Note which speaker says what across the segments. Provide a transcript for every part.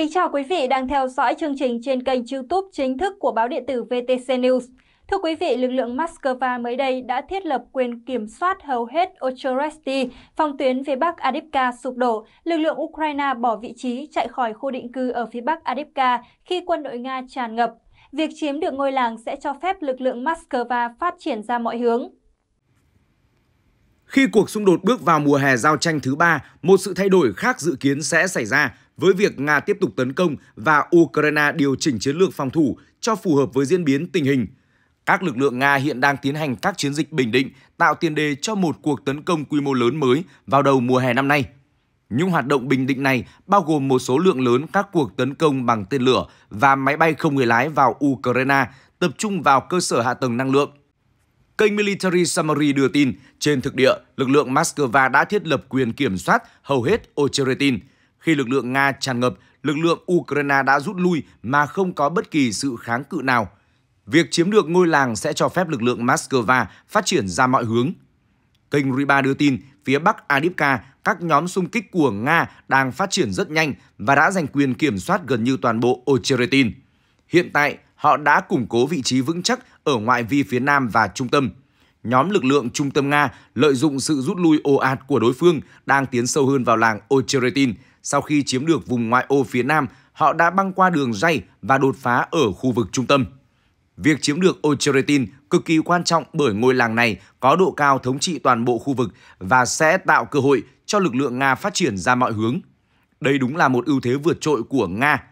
Speaker 1: kính chào quý vị đang theo dõi chương trình trên kênh YouTube chính thức của báo điện tử VTC News. Thưa quý vị, lực lượng Moscow mới đây đã thiết lập quyền kiểm soát hầu hết Ocheresti, phòng tuyến phía bắc Adipka sụp đổ. Lực lượng Ukraine bỏ vị trí chạy khỏi khu định cư ở phía bắc Adipka khi quân đội Nga tràn ngập. Việc chiếm được ngôi làng sẽ cho phép lực lượng Moscow phát triển ra mọi hướng.
Speaker 2: Khi cuộc xung đột bước vào mùa hè giao tranh thứ ba, một sự thay đổi khác dự kiến sẽ xảy ra với việc Nga tiếp tục tấn công và Ukraine điều chỉnh chiến lược phòng thủ cho phù hợp với diễn biến tình hình. Các lực lượng Nga hiện đang tiến hành các chiến dịch bình định tạo tiền đề cho một cuộc tấn công quy mô lớn mới vào đầu mùa hè năm nay. Những hoạt động bình định này bao gồm một số lượng lớn các cuộc tấn công bằng tên lửa và máy bay không người lái vào Ukraine, tập trung vào cơ sở hạ tầng năng lượng. Kênh Military Summary đưa tin, trên thực địa, lực lượng Moscow đã thiết lập quyền kiểm soát hầu hết Ocheretin – khi lực lượng Nga tràn ngập, lực lượng Ukraine đã rút lui mà không có bất kỳ sự kháng cự nào. Việc chiếm được ngôi làng sẽ cho phép lực lượng Moscow phát triển ra mọi hướng. Kênh Riba đưa tin, phía Bắc Adipka, các nhóm xung kích của Nga đang phát triển rất nhanh và đã giành quyền kiểm soát gần như toàn bộ Ocheretin. Hiện tại, họ đã củng cố vị trí vững chắc ở ngoại vi phía Nam và trung tâm. Nhóm lực lượng trung tâm Nga lợi dụng sự rút lui ồ ạt của đối phương đang tiến sâu hơn vào làng Ocheretin – sau khi chiếm được vùng ngoại ô phía Nam, họ đã băng qua đường ray và đột phá ở khu vực trung tâm. Việc chiếm được Ocheretin cực kỳ quan trọng bởi ngôi làng này có độ cao thống trị toàn bộ khu vực và sẽ tạo cơ hội cho lực lượng Nga phát triển ra mọi hướng. Đây đúng là một ưu thế vượt trội của Nga.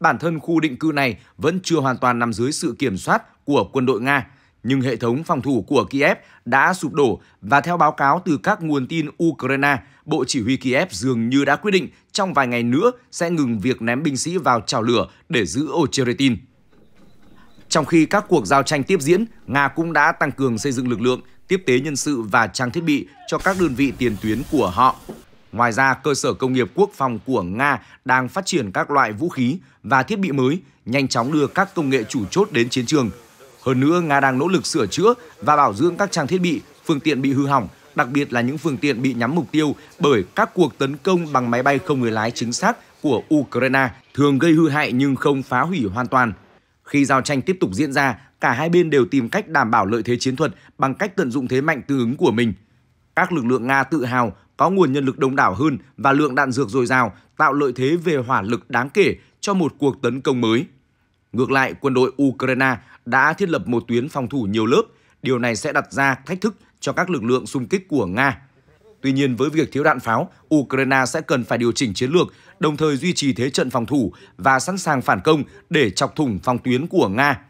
Speaker 2: Bản thân khu định cư này vẫn chưa hoàn toàn nằm dưới sự kiểm soát của quân đội Nga, nhưng hệ thống phòng thủ của Kiev đã sụp đổ và theo báo cáo từ các nguồn tin Ukraine, Bộ Chỉ huy Kiev dường như đã quyết định trong vài ngày nữa sẽ ngừng việc ném binh sĩ vào chảo lửa để giữ Ocheretin. Trong khi các cuộc giao tranh tiếp diễn, Nga cũng đã tăng cường xây dựng lực lượng, tiếp tế nhân sự và trang thiết bị cho các đơn vị tiền tuyến của họ. Ngoài ra, cơ sở công nghiệp quốc phòng của Nga đang phát triển các loại vũ khí và thiết bị mới, nhanh chóng đưa các công nghệ chủ chốt đến chiến trường – hơn nữa, Nga đang nỗ lực sửa chữa và bảo dưỡng các trang thiết bị, phương tiện bị hư hỏng, đặc biệt là những phương tiện bị nhắm mục tiêu bởi các cuộc tấn công bằng máy bay không người lái chính xác của Ukraine thường gây hư hại nhưng không phá hủy hoàn toàn. Khi giao tranh tiếp tục diễn ra, cả hai bên đều tìm cách đảm bảo lợi thế chiến thuật bằng cách tận dụng thế mạnh tương ứng của mình. Các lực lượng Nga tự hào có nguồn nhân lực đông đảo hơn và lượng đạn dược dồi dào tạo lợi thế về hỏa lực đáng kể cho một cuộc tấn công mới. Ngược lại, quân đội Ukraine đã thiết lập một tuyến phòng thủ nhiều lớp. Điều này sẽ đặt ra thách thức cho các lực lượng xung kích của Nga. Tuy nhiên, với việc thiếu đạn pháo, Ukraine sẽ cần phải điều chỉnh chiến lược, đồng thời duy trì thế trận phòng thủ và sẵn sàng phản công để chọc thủng phòng tuyến của Nga.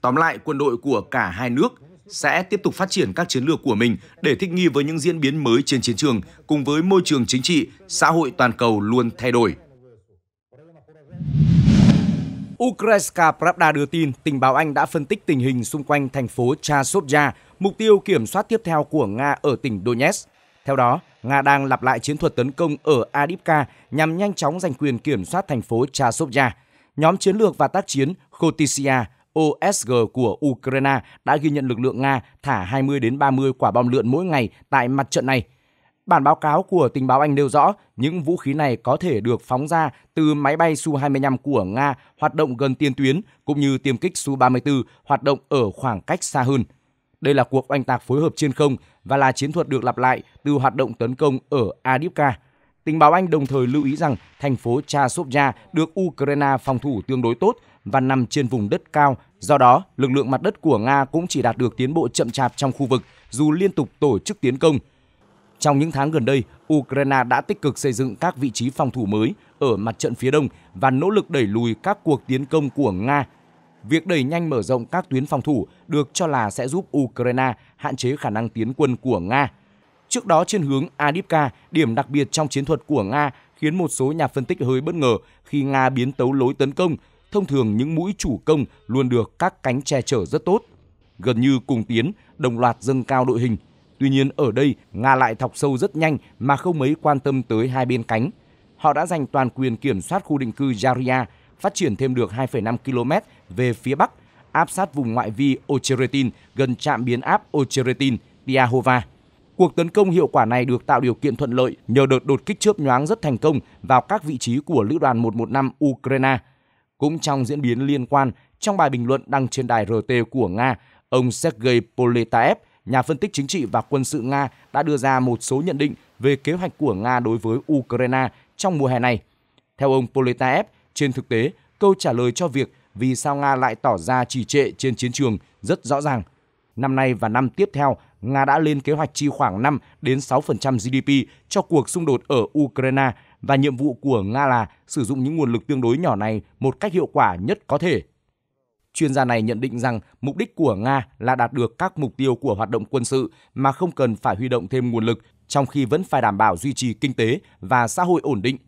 Speaker 2: Tóm lại, quân đội của cả hai nước sẽ tiếp tục phát triển các chiến lược của mình để thích nghi với những diễn biến mới trên chiến trường cùng với môi trường chính trị, xã hội toàn cầu luôn thay đổi. Ukrainska Pravda đưa tin tình báo Anh đã phân tích tình hình xung quanh thành phố Chasovya, mục tiêu kiểm soát tiếp theo của Nga ở tỉnh Donetsk. Theo đó, Nga đang lặp lại chiến thuật tấn công ở Adipka nhằm nhanh chóng giành quyền kiểm soát thành phố Chasovya. Nhóm chiến lược và tác chiến Khotisia OSG của Ukraine đã ghi nhận lực lượng Nga thả 20 đến 30 quả bom lượn mỗi ngày tại mặt trận này – Bản báo cáo của tình báo Anh nêu rõ những vũ khí này có thể được phóng ra từ máy bay Su-25 của Nga hoạt động gần tiền tuyến cũng như tiêm kích Su-34 hoạt động ở khoảng cách xa hơn. Đây là cuộc oanh tạc phối hợp trên không và là chiến thuật được lặp lại từ hoạt động tấn công ở Adivka. Tình báo Anh đồng thời lưu ý rằng thành phố Chasovya được Ukraine phòng thủ tương đối tốt và nằm trên vùng đất cao. Do đó, lực lượng mặt đất của Nga cũng chỉ đạt được tiến bộ chậm chạp trong khu vực dù liên tục tổ chức tiến công – trong những tháng gần đây, Ukraine đã tích cực xây dựng các vị trí phòng thủ mới ở mặt trận phía đông và nỗ lực đẩy lùi các cuộc tiến công của Nga. Việc đẩy nhanh mở rộng các tuyến phòng thủ được cho là sẽ giúp Ukraine hạn chế khả năng tiến quân của Nga. Trước đó trên hướng Adipka, điểm đặc biệt trong chiến thuật của Nga khiến một số nhà phân tích hơi bất ngờ khi Nga biến tấu lối tấn công. Thông thường những mũi chủ công luôn được các cánh che chở rất tốt. Gần như cùng tiến, đồng loạt dâng cao đội hình Tuy nhiên ở đây, Nga lại thọc sâu rất nhanh mà không mấy quan tâm tới hai bên cánh. Họ đã giành toàn quyền kiểm soát khu định cư Jaria, phát triển thêm được 2,5 km về phía bắc, áp sát vùng ngoại vi Ocheretin gần trạm biến áp Ocheretin, diahova Cuộc tấn công hiệu quả này được tạo điều kiện thuận lợi nhờ đợt đột kích chớp nhoáng rất thành công vào các vị trí của Lữ đoàn 115 Ukraine. Cũng trong diễn biến liên quan, trong bài bình luận đăng trên đài RT của Nga, ông Sergei Poletaev nhà phân tích chính trị và quân sự Nga đã đưa ra một số nhận định về kế hoạch của Nga đối với Ukraine trong mùa hè này. Theo ông Poletaev, trên thực tế, câu trả lời cho việc vì sao Nga lại tỏ ra trì trệ trên chiến trường rất rõ ràng. Năm nay và năm tiếp theo, Nga đã lên kế hoạch chi khoảng 5 đến 6% GDP cho cuộc xung đột ở Ukraine và nhiệm vụ của Nga là sử dụng những nguồn lực tương đối nhỏ này một cách hiệu quả nhất có thể. Chuyên gia này nhận định rằng mục đích của Nga là đạt được các mục tiêu của hoạt động quân sự mà không cần phải huy động thêm nguồn lực, trong khi vẫn phải đảm bảo duy trì kinh tế và xã hội ổn định.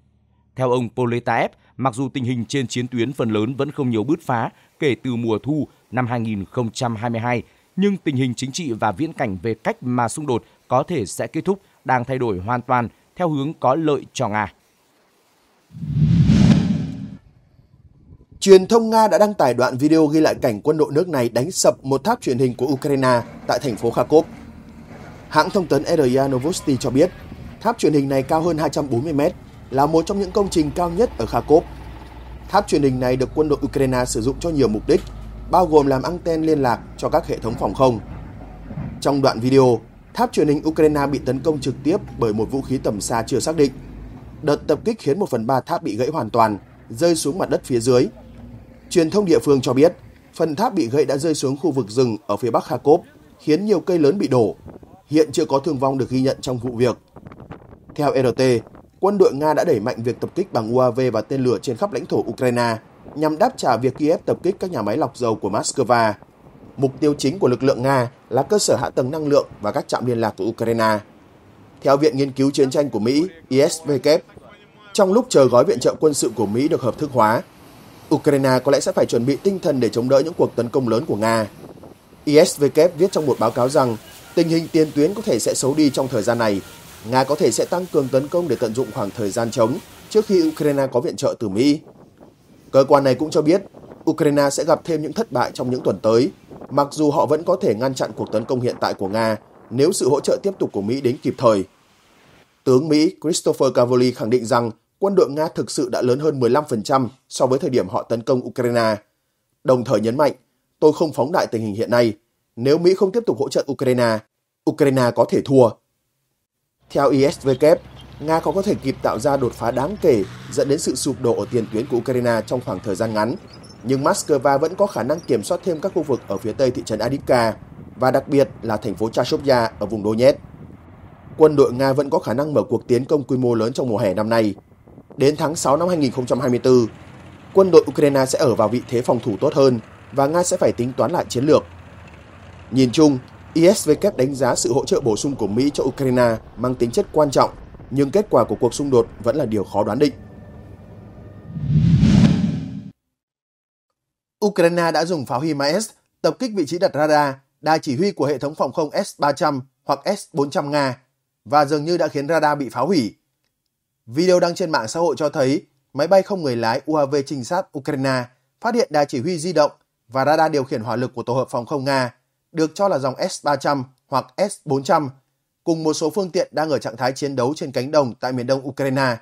Speaker 2: Theo ông Poletaev, mặc dù tình hình trên chiến tuyến phần lớn vẫn không nhiều bứt phá kể từ mùa thu năm 2022, nhưng tình hình chính trị và viễn cảnh về cách mà xung đột có thể sẽ kết thúc đang thay đổi hoàn toàn theo hướng có lợi cho Nga.
Speaker 3: Truyền thông Nga đã đăng tải đoạn video ghi lại cảnh quân đội nước này đánh sập một tháp truyền hình của Ukraine tại thành phố Kharkov. Hãng thông tấn RIA Novosti cho biết, tháp truyền hình này cao hơn 240 mét, là một trong những công trình cao nhất ở Kharkov. Tháp truyền hình này được quân đội Ukraine sử dụng cho nhiều mục đích, bao gồm làm anten liên lạc cho các hệ thống phòng không. Trong đoạn video, tháp truyền hình Ukraine bị tấn công trực tiếp bởi một vũ khí tầm xa chưa xác định. Đợt tập kích khiến một phần ba tháp bị gãy hoàn toàn, rơi xuống mặt đất phía dưới Truyền thông địa phương cho biết, phần tháp bị gãy đã rơi xuống khu vực rừng ở phía bắc Kharkov, khiến nhiều cây lớn bị đổ. Hiện chưa có thương vong được ghi nhận trong vụ việc. Theo RT, quân đội Nga đã đẩy mạnh việc tập kích bằng UAV và tên lửa trên khắp lãnh thổ Ukraine nhằm đáp trả việc Kiev tập kích các nhà máy lọc dầu của Moscow. Mục tiêu chính của lực lượng Nga là cơ sở hạ tầng năng lượng và các trạm liên lạc của Ukraine. Theo Viện Nghiên cứu Chiến tranh của Mỹ, ISVK, e trong lúc chờ gói viện trợ quân sự của Mỹ được hợp thức hóa, Ukraine có lẽ sẽ phải chuẩn bị tinh thần để chống đỡ những cuộc tấn công lớn của Nga. ISW viết trong một báo cáo rằng tình hình tiền tuyến có thể sẽ xấu đi trong thời gian này. Nga có thể sẽ tăng cường tấn công để tận dụng khoảng thời gian chống trước khi Ukraine có viện trợ từ Mỹ. Cơ quan này cũng cho biết Ukraine sẽ gặp thêm những thất bại trong những tuần tới, mặc dù họ vẫn có thể ngăn chặn cuộc tấn công hiện tại của Nga nếu sự hỗ trợ tiếp tục của Mỹ đến kịp thời. Tướng Mỹ Christopher Cavoli khẳng định rằng quân đội Nga thực sự đã lớn hơn 15% so với thời điểm họ tấn công Ukraine. Đồng thời nhấn mạnh, tôi không phóng đại tình hình hiện nay. Nếu Mỹ không tiếp tục hỗ trợ Ukraine, Ukraine có thể thua. Theo ISW, Nga có có thể kịp tạo ra đột phá đáng kể dẫn đến sự sụp đổ ở tiền tuyến của Ukraine trong khoảng thời gian ngắn. Nhưng Moscow vẫn có khả năng kiểm soát thêm các khu vực ở phía tây thị trấn Adivka và đặc biệt là thành phố Chashovya ở vùng Donetsk. Quân đội Nga vẫn có khả năng mở cuộc tiến công quy mô lớn trong mùa hè năm nay – đến tháng 6 năm 2024, quân đội Ukraine sẽ ở vào vị thế phòng thủ tốt hơn và Nga sẽ phải tính toán lại chiến lược. Nhìn chung, ISW đánh giá sự hỗ trợ bổ sung của Mỹ cho Ukraine mang tính chất quan trọng, nhưng kết quả của cuộc xung đột vẫn là điều khó đoán định. Ukraine đã dùng pháo HIMARS tập kích vị trí đặt radar, đài chỉ huy của hệ thống phòng không S-300 hoặc S-400 Nga và dường như đã khiến radar bị phá hủy Video đăng trên mạng xã hội cho thấy máy bay không người lái UAV trinh sát Ukraine phát hiện đài chỉ huy di động và radar điều khiển hỏa lực của tổ hợp phòng không Nga, được cho là dòng S-300 hoặc S-400, cùng một số phương tiện đang ở trạng thái chiến đấu trên cánh đồng tại miền đông Ukraine.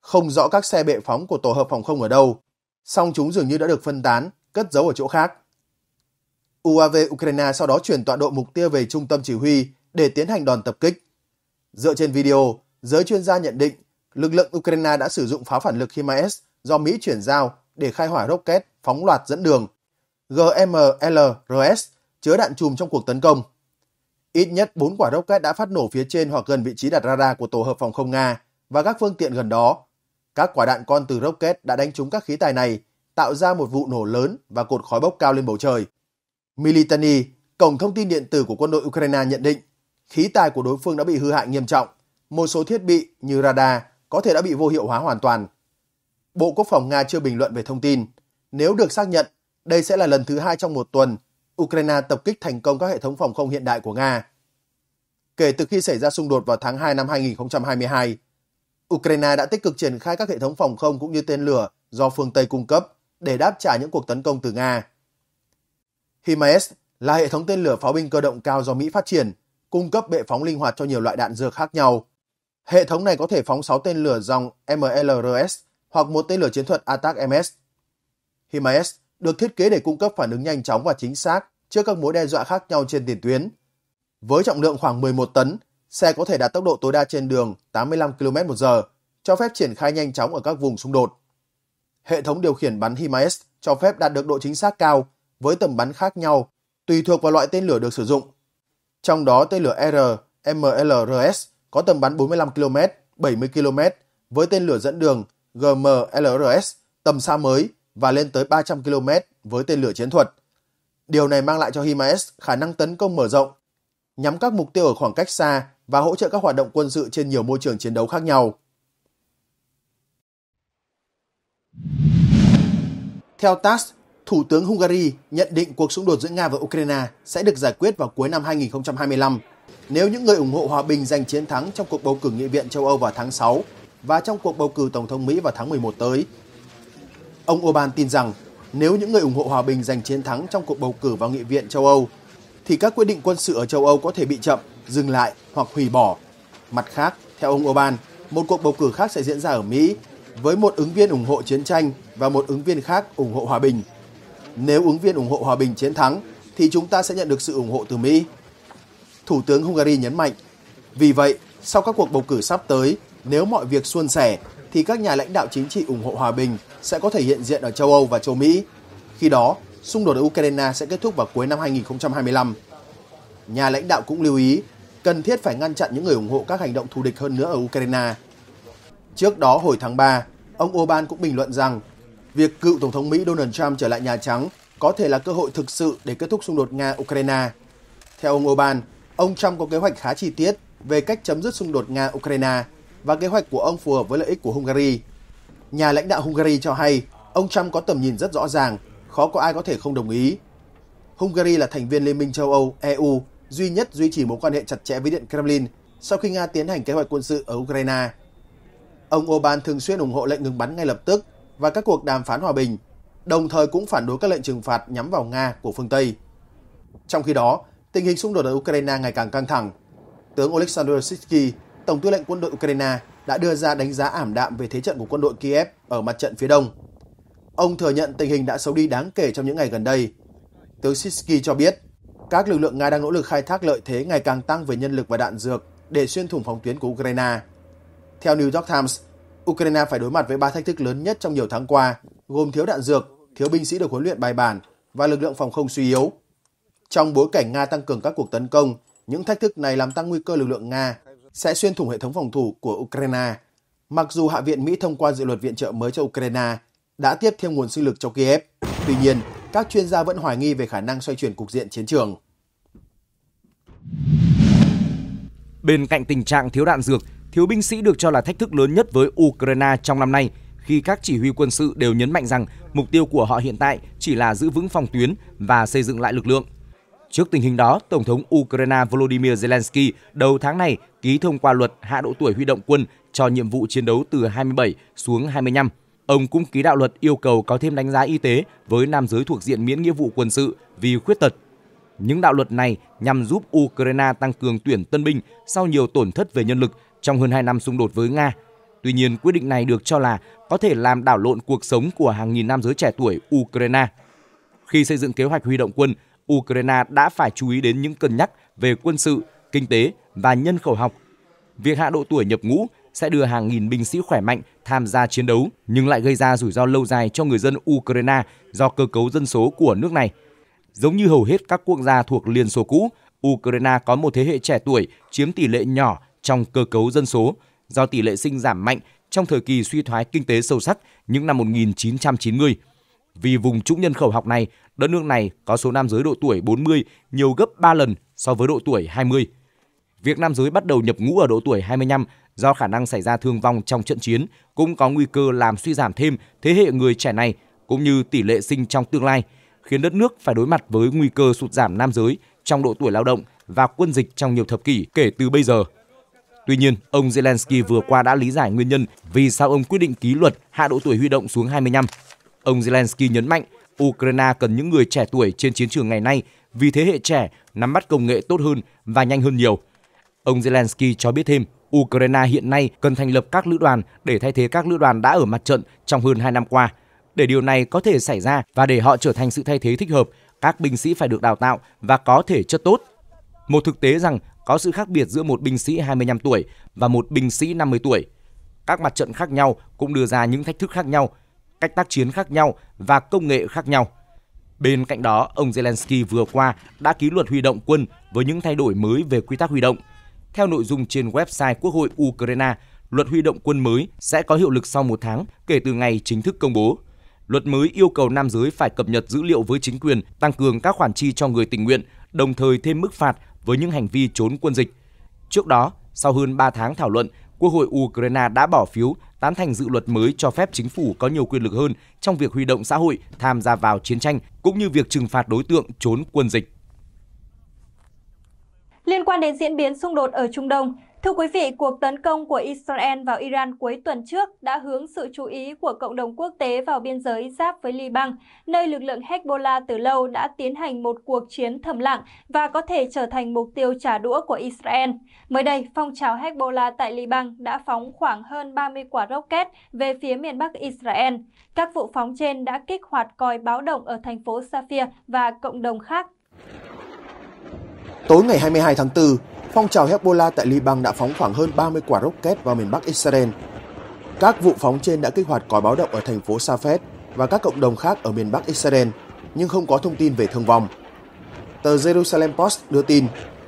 Speaker 3: Không rõ các xe bệ phóng của tổ hợp phòng không ở đâu, song chúng dường như đã được phân tán, cất giấu ở chỗ khác. UAV Ukraine sau đó chuyển tọa độ mục tiêu về trung tâm chỉ huy để tiến hành đòn tập kích. Dựa trên video, Giới chuyên gia nhận định, lực lượng Ukraine đã sử dụng pháo phản lực HIMARS do Mỹ chuyển giao để khai hỏa rocket phóng loạt dẫn đường GMLRS chứa đạn chùm trong cuộc tấn công. Ít nhất 4 quả rocket đã phát nổ phía trên hoặc gần vị trí đặt radar của tổ hợp phòng không Nga và các phương tiện gần đó. Các quả đạn con từ rocket đã đánh trúng các khí tài này, tạo ra một vụ nổ lớn và cột khói bốc cao lên bầu trời. Militany, cổng thông tin điện tử của quân đội Ukraine nhận định, khí tài của đối phương đã bị hư hại nghiêm trọng một số thiết bị như radar có thể đã bị vô hiệu hóa hoàn toàn. Bộ Quốc phòng Nga chưa bình luận về thông tin. Nếu được xác nhận, đây sẽ là lần thứ hai trong một tuần Ukraine tập kích thành công các hệ thống phòng không hiện đại của Nga. Kể từ khi xảy ra xung đột vào tháng 2 năm 2022, Ukraine đã tích cực triển khai các hệ thống phòng không cũng như tên lửa do phương Tây cung cấp để đáp trả những cuộc tấn công từ Nga. HIMARS là hệ thống tên lửa pháo binh cơ động cao do Mỹ phát triển, cung cấp bệ phóng linh hoạt cho nhiều loại đạn dược khác nhau, Hệ thống này có thể phóng 6 tên lửa dòng MLRS hoặc một tên lửa chiến thuật ATAC-MS. HIMARS được thiết kế để cung cấp phản ứng nhanh chóng và chính xác trước các mối đe dọa khác nhau trên tiền tuyến. Với trọng lượng khoảng 11 tấn, xe có thể đạt tốc độ tối đa trên đường 85 km h cho phép triển khai nhanh chóng ở các vùng xung đột. Hệ thống điều khiển bắn HIMARS cho phép đạt được độ chính xác cao với tầm bắn khác nhau tùy thuộc vào loại tên lửa được sử dụng. Trong đó tên lửa R, MLRS có tầm bắn 45 km, 70 km với tên lửa dẫn đường GMLRS tầm xa mới và lên tới 300 km với tên lửa chiến thuật. Điều này mang lại cho HIMARS khả năng tấn công mở rộng, nhắm các mục tiêu ở khoảng cách xa và hỗ trợ các hoạt động quân sự trên nhiều môi trường chiến đấu khác nhau. Theo TASS, Thủ tướng Hungary nhận định cuộc xung đột giữa Nga và Ukraine sẽ được giải quyết vào cuối năm 2025 nếu những người ủng hộ hòa bình giành chiến thắng trong cuộc bầu cử nghị viện châu Âu vào tháng 6 và trong cuộc bầu cử tổng thống Mỹ vào tháng 11 tới, ông Orbán tin rằng nếu những người ủng hộ hòa bình giành chiến thắng trong cuộc bầu cử vào nghị viện châu Âu, thì các quyết định quân sự ở châu Âu có thể bị chậm, dừng lại hoặc hủy bỏ. Mặt khác, theo ông Orbán, một cuộc bầu cử khác sẽ diễn ra ở Mỹ với một ứng viên ủng hộ chiến tranh và một ứng viên khác ủng hộ hòa bình. Nếu ứng viên ủng hộ hòa bình chiến thắng, thì chúng ta sẽ nhận được sự ủng hộ từ Mỹ. Thủ tướng Hungary nhấn mạnh. Vì vậy, sau các cuộc bầu cử sắp tới, nếu mọi việc suôn sẻ, thì các nhà lãnh đạo chính trị ủng hộ hòa bình sẽ có thể hiện diện ở châu Âu và châu Mỹ. Khi đó, xung đột ở Ukraine sẽ kết thúc vào cuối năm 2025. Nhà lãnh đạo cũng lưu ý cần thiết phải ngăn chặn những người ủng hộ các hành động thù địch hơn nữa ở Ukraine. Trước đó hồi tháng 3, ông Orbán cũng bình luận rằng việc cựu Tổng thống Mỹ Donald Trump trở lại Nhà Trắng có thể là cơ hội thực sự để kết thúc xung đột Nga-Ukraine. Theo ông Orbán, Ông Trump có kế hoạch khá chi tiết về cách chấm dứt xung đột Nga-Ukraine và kế hoạch của ông phù hợp với lợi ích của Hungary. Nhà lãnh đạo Hungary cho hay ông Trump có tầm nhìn rất rõ ràng, khó có ai có thể không đồng ý. Hungary là thành viên Liên minh châu Âu EU duy nhất duy trì mối quan hệ chặt chẽ với Điện Kremlin sau khi Nga tiến hành kế hoạch quân sự ở Ukraine. Ông Orbán thường xuyên ủng hộ lệnh ngừng bắn ngay lập tức và các cuộc đàm phán hòa bình, đồng thời cũng phản đối các lệnh trừng phạt nhắm vào Nga của phương Tây. Trong khi đó, tình hình xung đột ở Ukraine ngày càng căng thẳng. Tướng Oleksandr Sitsky, Tổng tư lệnh quân đội Ukraine, đã đưa ra đánh giá ảm đạm về thế trận của quân đội Kiev ở mặt trận phía đông. Ông thừa nhận tình hình đã xấu đi đáng kể trong những ngày gần đây. Tướng Sitsky cho biết, các lực lượng Nga đang nỗ lực khai thác lợi thế ngày càng tăng về nhân lực và đạn dược để xuyên thủng phòng tuyến của Ukraine. Theo New York Times, Ukraine phải đối mặt với ba thách thức lớn nhất trong nhiều tháng qua, gồm thiếu đạn dược, thiếu binh sĩ được huấn luyện bài bản và lực lượng phòng không suy yếu. Trong bối cảnh Nga tăng cường các cuộc tấn công, những thách thức này làm tăng nguy cơ lực lượng Nga sẽ xuyên thủng hệ thống phòng thủ của Ukraine. Mặc dù Hạ viện Mỹ thông qua dự luật viện trợ mới cho Ukraine đã tiếp thêm nguồn sinh lực cho Kiev, tuy nhiên các chuyên gia vẫn hoài nghi về khả năng xoay chuyển cục diện chiến trường.
Speaker 2: Bên cạnh tình trạng thiếu đạn dược, thiếu binh sĩ được cho là thách thức lớn nhất với Ukraine trong năm nay khi các chỉ huy quân sự đều nhấn mạnh rằng mục tiêu của họ hiện tại chỉ là giữ vững phòng tuyến và xây dựng lại lực lượng. Trước tình hình đó, Tổng thống Ukraine Volodymyr Zelensky đầu tháng này ký thông qua luật hạ độ tuổi huy động quân cho nhiệm vụ chiến đấu từ 27 xuống 25. Ông cũng ký đạo luật yêu cầu có thêm đánh giá y tế với nam giới thuộc diện miễn nghĩa vụ quân sự vì khuyết tật. Những đạo luật này nhằm giúp Ukraine tăng cường tuyển tân binh sau nhiều tổn thất về nhân lực trong hơn 2 năm xung đột với Nga. Tuy nhiên, quyết định này được cho là có thể làm đảo lộn cuộc sống của hàng nghìn nam giới trẻ tuổi Ukraine. Khi xây dựng kế hoạch huy động quân, Ukraine đã phải chú ý đến những cân nhắc về quân sự, kinh tế và nhân khẩu học. Việc hạ độ tuổi nhập ngũ sẽ đưa hàng nghìn binh sĩ khỏe mạnh tham gia chiến đấu nhưng lại gây ra rủi ro lâu dài cho người dân Ukraine do cơ cấu dân số của nước này. Giống như hầu hết các quốc gia thuộc Liên Xô cũ, Ukraine có một thế hệ trẻ tuổi chiếm tỷ lệ nhỏ trong cơ cấu dân số do tỷ lệ sinh giảm mạnh trong thời kỳ suy thoái kinh tế sâu sắc những năm 1990 vì vùng trũng nhân khẩu học này, đất nước này có số nam giới độ tuổi 40 nhiều gấp 3 lần so với độ tuổi 20. Việc nam giới bắt đầu nhập ngũ ở độ tuổi 25 do khả năng xảy ra thương vong trong trận chiến cũng có nguy cơ làm suy giảm thêm thế hệ người trẻ này cũng như tỷ lệ sinh trong tương lai, khiến đất nước phải đối mặt với nguy cơ sụt giảm nam giới trong độ tuổi lao động và quân dịch trong nhiều thập kỷ kể từ bây giờ. Tuy nhiên, ông Zelensky vừa qua đã lý giải nguyên nhân vì sao ông quyết định ký luật hạ độ tuổi huy động xuống 25 Ông Zelensky nhấn mạnh Ukraine cần những người trẻ tuổi trên chiến trường ngày nay vì thế hệ trẻ nắm bắt công nghệ tốt hơn và nhanh hơn nhiều. Ông Zelensky cho biết thêm, Ukraine hiện nay cần thành lập các lữ đoàn để thay thế các lữ đoàn đã ở mặt trận trong hơn 2 năm qua. Để điều này có thể xảy ra và để họ trở thành sự thay thế thích hợp, các binh sĩ phải được đào tạo và có thể chất tốt. Một thực tế rằng có sự khác biệt giữa một binh sĩ 25 tuổi và một binh sĩ 50 tuổi. Các mặt trận khác nhau cũng đưa ra những thách thức khác nhau, cách tác chiến khác nhau và công nghệ khác nhau. Bên cạnh đó, ông Zelensky vừa qua đã ký luật huy động quân với những thay đổi mới về quy tắc huy động. Theo nội dung trên website Quốc hội Ukraine, luật huy động quân mới sẽ có hiệu lực sau một tháng kể từ ngày chính thức công bố. Luật mới yêu cầu nam giới phải cập nhật dữ liệu với chính quyền, tăng cường các khoản chi cho người tình nguyện, đồng thời thêm mức phạt với những hành vi trốn quân dịch. Trước đó, sau hơn 3 tháng thảo luận, Quốc hội Ukraine đã bỏ phiếu tán thành dự luật mới cho phép chính phủ có nhiều quyền lực hơn trong việc huy động xã hội tham gia vào chiến tranh cũng như việc trừng phạt đối tượng trốn quân dịch.
Speaker 1: Liên quan đến diễn biến xung đột ở Trung Đông, Thưa quý vị, cuộc tấn công của Israel vào Iran cuối tuần trước đã hướng sự chú ý của cộng đồng quốc tế vào biên giới giáp với Liban, nơi lực lượng Hezbollah từ lâu đã tiến hành một cuộc chiến thầm lặng và có thể trở thành mục tiêu trả đũa của Israel. Mới đây, phong trào Hezbollah tại Liban đã phóng khoảng hơn 30 quả rocket về phía miền Bắc Israel. Các vụ phóng trên đã kích hoạt còi báo động ở thành phố Safia và cộng đồng khác.
Speaker 3: Tối ngày 22 tháng 4, phong trào Hezbollah tại Liban đã phóng khoảng hơn 30 quả rocket vào miền Bắc Israel. Các vụ phóng trên đã kích hoạt còi báo động ở thành phố Safed và các cộng đồng khác ở miền Bắc Israel, nhưng không có thông tin về thương vong. Tờ Jerusalem Post đưa tin,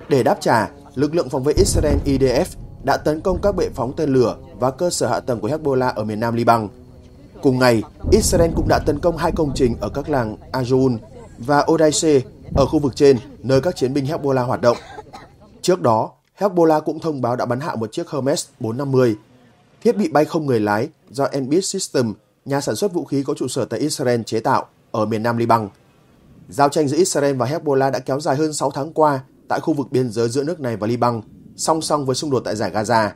Speaker 3: để đáp trả, lực lượng phòng vệ Israel IDF đã tấn công các bệ phóng tên lửa và cơ sở hạ tầng của Hezbollah ở miền nam Liban. Cùng ngày, Israel cũng đã tấn công hai công trình ở các làng Ajoun và Odaise ở khu vực trên nơi các chiến binh Hezbollah hoạt động Trước đó, Hezbollah cũng thông báo đã bắn hạ một chiếc Hermes 450, thiết bị bay không người lái do Enbit System, nhà sản xuất vũ khí có trụ sở tại Israel chế tạo ở miền nam Liban. Giao tranh giữa Israel và Hezbollah đã kéo dài hơn 6 tháng qua tại khu vực biên giới giữa nước này và Liban, song song với xung đột tại giải Gaza.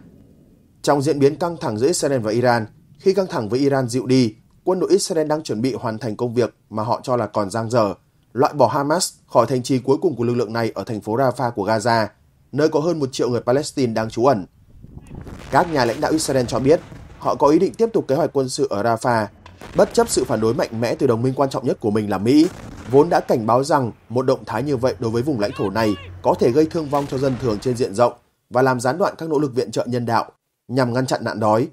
Speaker 3: Trong diễn biến căng thẳng giữa Israel và Iran, khi căng thẳng với Iran dịu đi, quân đội Israel đang chuẩn bị hoàn thành công việc mà họ cho là còn dang dở, loại bỏ Hamas khỏi thành trì cuối cùng của lực lượng này ở thành phố Rafah của Gaza – nơi có hơn một triệu người Palestine đang trú ẩn. Các nhà lãnh đạo Israel cho biết họ có ý định tiếp tục kế hoạch quân sự ở Rafah, bất chấp sự phản đối mạnh mẽ từ đồng minh quan trọng nhất của mình là Mỹ, vốn đã cảnh báo rằng một động thái như vậy đối với vùng lãnh thổ này có thể gây thương vong cho dân thường trên diện rộng và làm gián đoạn các nỗ lực viện trợ nhân đạo nhằm ngăn chặn nạn đói.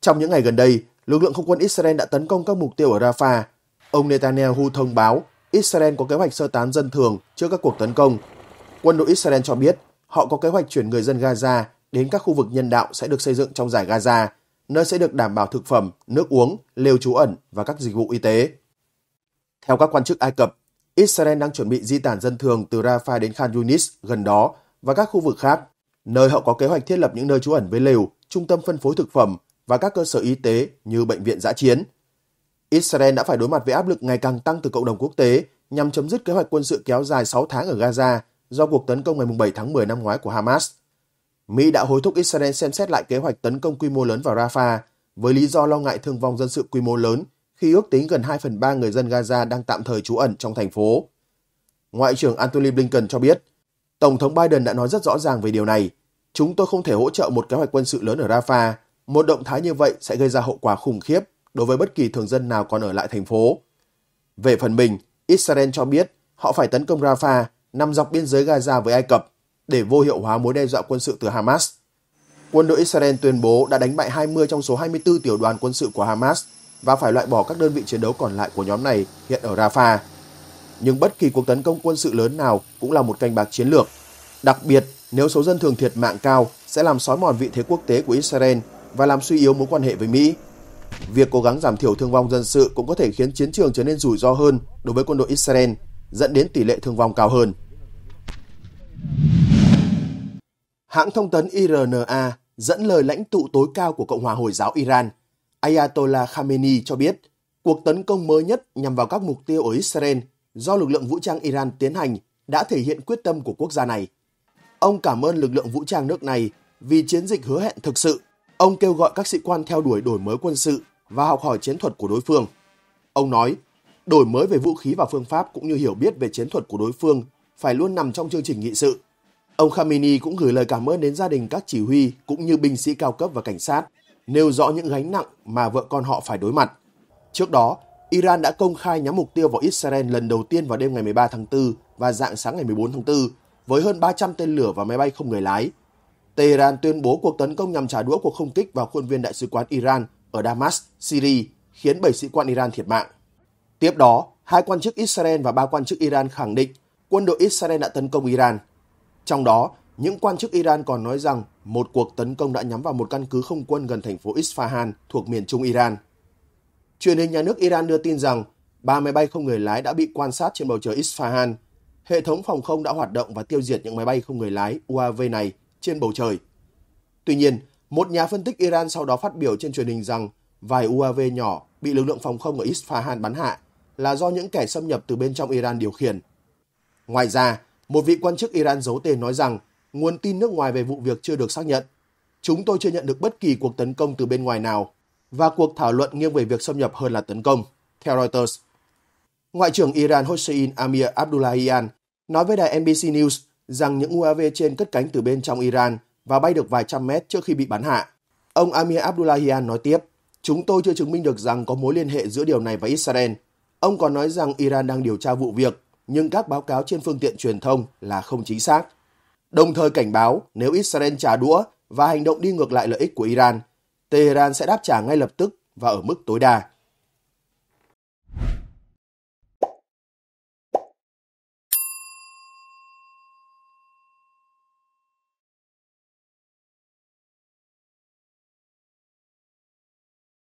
Speaker 3: Trong những ngày gần đây, lực lượng không quân Israel đã tấn công các mục tiêu ở Rafah. Ông Netanyahu thông báo Israel có kế hoạch sơ tán dân thường trước các cuộc tấn công. Quân đội Israel cho biết họ có kế hoạch chuyển người dân Gaza đến các khu vực nhân đạo sẽ được xây dựng trong giải Gaza, nơi sẽ được đảm bảo thực phẩm, nước uống, lều trú ẩn và các dịch vụ y tế. Theo các quan chức Ai Cập, Israel đang chuẩn bị di tản dân thường từ Rafah đến Khan Yunis gần đó và các khu vực khác, nơi họ có kế hoạch thiết lập những nơi trú ẩn với lều, trung tâm phân phối thực phẩm và các cơ sở y tế như bệnh viện giã chiến. Israel đã phải đối mặt với áp lực ngày càng tăng từ cộng đồng quốc tế nhằm chấm dứt kế hoạch quân sự kéo dài 6 tháng ở Gaza do cuộc tấn công ngày 7 tháng 10 năm ngoái của Hamas. Mỹ đã hối thúc Israel xem xét lại kế hoạch tấn công quy mô lớn vào Rafah với lý do lo ngại thương vong dân sự quy mô lớn khi ước tính gần 2 phần 3 người dân Gaza đang tạm thời trú ẩn trong thành phố. Ngoại trưởng Antony Blinken cho biết, Tổng thống Biden đã nói rất rõ ràng về điều này. Chúng tôi không thể hỗ trợ một kế hoạch quân sự lớn ở Rafah. Một động thái như vậy sẽ gây ra hậu quả khủng khiếp đối với bất kỳ thường dân nào còn ở lại thành phố. Về phần mình, Israel cho biết họ phải tấn công Rafah nằm dọc biên giới Gaza với Ai Cập để vô hiệu hóa mối đe dọa quân sự từ Hamas. Quân đội Israel tuyên bố đã đánh bại 20 trong số 24 tiểu đoàn quân sự của Hamas và phải loại bỏ các đơn vị chiến đấu còn lại của nhóm này hiện ở Rafah. Nhưng bất kỳ cuộc tấn công quân sự lớn nào cũng là một canh bạc chiến lược. Đặc biệt, nếu số dân thường thiệt mạng cao sẽ làm xói mòn vị thế quốc tế của Israel và làm suy yếu mối quan hệ với Mỹ. Việc cố gắng giảm thiểu thương vong dân sự cũng có thể khiến chiến trường trở nên rủi ro hơn đối với quân đội Israel dẫn đến tỷ lệ thương vong cao hơn. Hãng thông tấn IRNA dẫn lời lãnh tụ tối cao của Cộng hòa Hồi giáo Iran, Ayatollah Khamenei cho biết, cuộc tấn công mới nhất nhằm vào các mục tiêu ở Israel do lực lượng vũ trang Iran tiến hành đã thể hiện quyết tâm của quốc gia này. Ông cảm ơn lực lượng vũ trang nước này vì chiến dịch hứa hẹn thực sự. Ông kêu gọi các sĩ quan theo đuổi đổi mới quân sự và học hỏi chiến thuật của đối phương. Ông nói, Đổi mới về vũ khí và phương pháp cũng như hiểu biết về chiến thuật của đối phương phải luôn nằm trong chương trình nghị sự. Ông Khamenei cũng gửi lời cảm ơn đến gia đình các chỉ huy cũng như binh sĩ cao cấp và cảnh sát, nêu rõ những gánh nặng mà vợ con họ phải đối mặt. Trước đó, Iran đã công khai nhắm mục tiêu vào Israel lần đầu tiên vào đêm ngày 13 tháng 4 và dạng sáng ngày 14 tháng 4 với hơn 300 tên lửa và máy bay không người lái. Tehran tuyên bố cuộc tấn công nhằm trả đũa cuộc không kích vào khuôn viên đại sứ quán Iran ở Damas, Syria, khiến 7 sĩ quan Iran thiệt mạng. Tiếp đó, hai quan chức Israel và ba quan chức Iran khẳng định quân đội Israel đã tấn công Iran. Trong đó, những quan chức Iran còn nói rằng một cuộc tấn công đã nhắm vào một căn cứ không quân gần thành phố Isfahan thuộc miền trung Iran. Truyền hình nhà nước Iran đưa tin rằng ba máy bay không người lái đã bị quan sát trên bầu trời Isfahan. Hệ thống phòng không đã hoạt động và tiêu diệt những máy bay không người lái UAV này trên bầu trời. Tuy nhiên, một nhà phân tích Iran sau đó phát biểu trên truyền hình rằng vài UAV nhỏ bị lực lượng phòng không ở Isfahan bắn hạ là do những kẻ xâm nhập từ bên trong Iran điều khiển. Ngoài ra, một vị quan chức Iran giấu tên nói rằng nguồn tin nước ngoài về vụ việc chưa được xác nhận. Chúng tôi chưa nhận được bất kỳ cuộc tấn công từ bên ngoài nào và cuộc thảo luận nghiêng về việc xâm nhập hơn là tấn công, theo Reuters. Ngoại trưởng Iran Hossein Amir Abdullahian nói với đài NBC News rằng những UAV trên cất cánh từ bên trong Iran và bay được vài trăm mét trước khi bị bắn hạ. Ông Amir Abdullahian nói tiếp, chúng tôi chưa chứng minh được rằng có mối liên hệ giữa điều này và Israel – Ông còn nói rằng Iran đang điều tra vụ việc, nhưng các báo cáo trên phương tiện truyền thông là không chính xác. Đồng thời cảnh báo nếu Israel trả đũa và hành động đi ngược lại lợi ích của Iran, Tehran sẽ đáp trả ngay lập tức và ở mức
Speaker 1: tối đa.